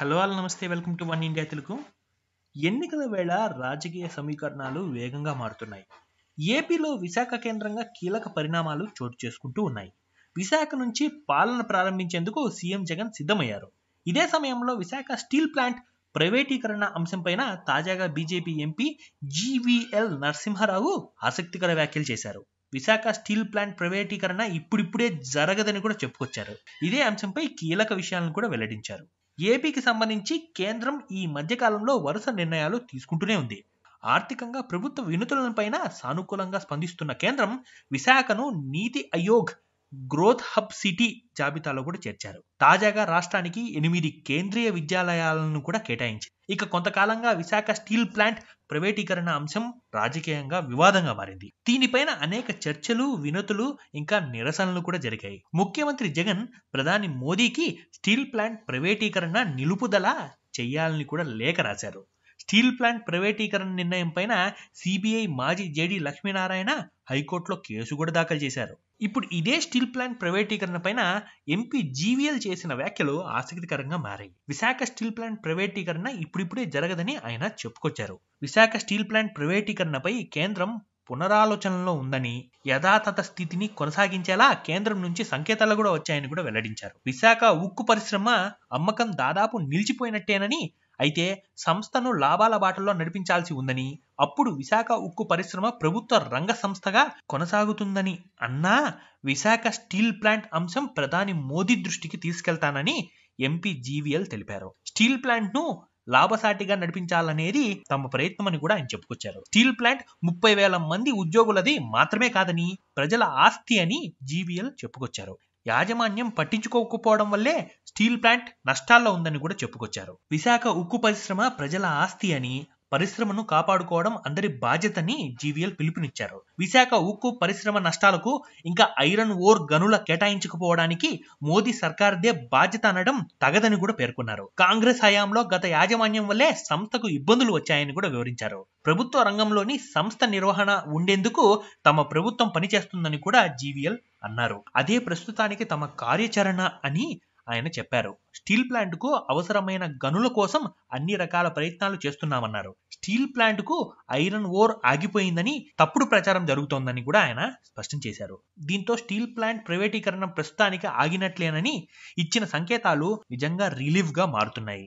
hello all నమస్తే welcome to one India Telugu ఎన్నికల వేళ రాజకీయ సమీకరణాలు వేగంగా మారుతున్నాయి ఏపీలో విశాఖ కేంద్రంగా కీలక పరిణామాలు చోటు చేసుకుంటూ ఉన్నాయి విశాఖ నుంచి పాలన ప్రారంభించేందుకు సీఎం జగన్ సిద్ధమయ్యారు ఇదే సమయంలో విశాఖ స్టీల్ ప్లాంట్ ప్రైవేటీకరణ అంశంపైన తాజాగా బీజేపీ ఎంపీ జీవీఎల్ నరసింహారావు ఆసక్తికర వ్యాఖ్యలు చేశారు విశాఖ స్టీల్ ప్లాంట్ ప్రైవేటీకరణ ఇప్పుడిప్పుడే జరగదని కూడా చెప్పుకొచ్చారు ఇదే అంశంపై కీలక విషయాలను కూడా వెల్లడించారు ఏపీకి సంబంధించి కేంద్రం ఈ మధ్యకాలంలో వరుస నిర్ణయాలు తీసుకుంటూనే ఉంది ఆర్థికంగా ప్రభుత్వ వినతులపైన సానుకూలంగా స్పందిస్తున్న కేంద్రం విశాఖను నీతి ఆయోగ్ గ్రోత్ హబ్ సిటీ జాబితాలో కూడా చేర్చారు తాజాగా రాష్ట్రానికి ఎనిమిది కేంద్రీయ విద్యాలయాలను కూడా కేటాయించింది ఇక కొంతకాలంగా విశాఖ స్టీల్ ప్లాంట్ ప్రైవేటీకరణ అంశం రాజకీయంగా వివాదంగా మారింది దీనిపైన అనేక చర్చలు వినతులు ఇంకా నిరసనలు కూడా జరిగాయి ముఖ్యమంత్రి జగన్ ప్రధాని మోదీకి స్టీల్ ప్లాంట్ ప్రైవేటీకరణ నిలుపుదల చేయాలని కూడా లేఖ రాశారు స్టీల్ ప్లాంట్ ప్రైవేటీకరణ నిర్ణయం పైన సిబిఐ మాజీ జేడీ లక్ష్మీనారాయణ హైకోర్టులో కేసు కూడా దాఖలు చేశారు ఇప్పుడు ఇదే స్టీల్ ప్లాంట్ ప్రైవేటీకరణ పైన ఎంపీ జీవీఎల్ చేసిన వ్యాఖ్యలు ఆసక్తికరంగా మారాయి విశాఖ స్టీల్ ప్లాంట్ ప్రైవేటీకరణ ఇప్పుడిప్పుడే జరగదని ఆయన చెప్పుకొచ్చారు విశాఖ స్టీల్ ప్లాంట్ ప్రైవేటీకరణపై కేంద్రం పునరాలోచనలో ఉందని యథాతథ స్థితిని కొనసాగించేలా కేంద్రం నుంచి సంకేతాలు కూడా వచ్చాయని కూడా వెల్లడించారు విశాఖ ఉక్కు పరిశ్రమ అమ్మకం దాదాపు నిలిచిపోయినట్టేనని అయితే సంస్థను లాభాల బాటలో నడిపించాల్సి ఉందని అప్పుడు విశాఖ ఉక్కు పరిశ్రమ ప్రభుత్వ రంగ సంస్థగా కొనసాగుతుందని అన్నా విశాఖ స్టీల్ ప్లాంట్ అంశం ప్రధాని మోదీ దృష్టికి తీసుకెళ్తానని ఎంపీ జీవీఎల్ తెలిపారు స్టీల్ ప్లాంట్ను లాభసాటిగా నడిపించాలనేది తమ ప్రయత్నం అని కూడా ఆయన చెప్పుకొచ్చారు స్టీల్ ప్లాంట్ ముప్పై వేల మంది ఉద్యోగులది మాత్రమే కాదని ప్రజల ఆస్తి అని జీవీఎల్ చెప్పుకొచ్చారు యాజమాన్యం పట్టించుకోకపోవడం వల్లే స్టీల్ ప్లాంట్ నష్టాల్లో ఉందని కూడా చెప్పుకొచ్చారు విశాఖ ఉక్కు పరిశ్రమ ప్రజల ఆస్తి అని పరిశ్రమను కాపాడుకోవడం అందరి బాధ్యతని జీవీఎల్ పిలుపునిచ్చారు విశాఖ ఉక్కు పరిశ్రమ నష్టాలకు ఇంకా ఐరన్ ఓర్ గనుల కేటాయించకపోవడానికి మోదీ సర్కార్దే బాధ్యత అనడం తగదని కూడా పేర్కొన్నారు కాంగ్రెస్ హయాంలో గత యాజమాన్యం వల్లే సంస్థకు ఇబ్బందులు వచ్చాయని కూడా వివరించారు ప్రభుత్వ రంగంలోని సంస్థ నిర్వహణ ఉండేందుకు తమ ప్రభుత్వం పనిచేస్తుందని కూడా జీవీఎల్ అన్నారు అదే ప్రస్తుతానికి తమ కార్యాచరణ అని ఆయన చెప్పారు స్టీల్ ప్లాంట్కు అవసరమైన గనుల కోసం అన్ని రకాల ప్రయత్నాలు చేస్తున్నామన్నారు స్టీల్ ప్లాంట్కు ఐరన్ ఓర్ ఆగిపోయిందని తప్పుడు ప్రచారం జరుగుతోందని కూడా ఆయన స్పష్టం చేశారు దీంతో స్టీల్ ప్లాంట్ ప్రైవేటీకరణ ప్రస్తుతానికి ఆగినట్లేనని ఇచ్చిన సంకేతాలు నిజంగా రిలీఫ్గా మారుతున్నాయి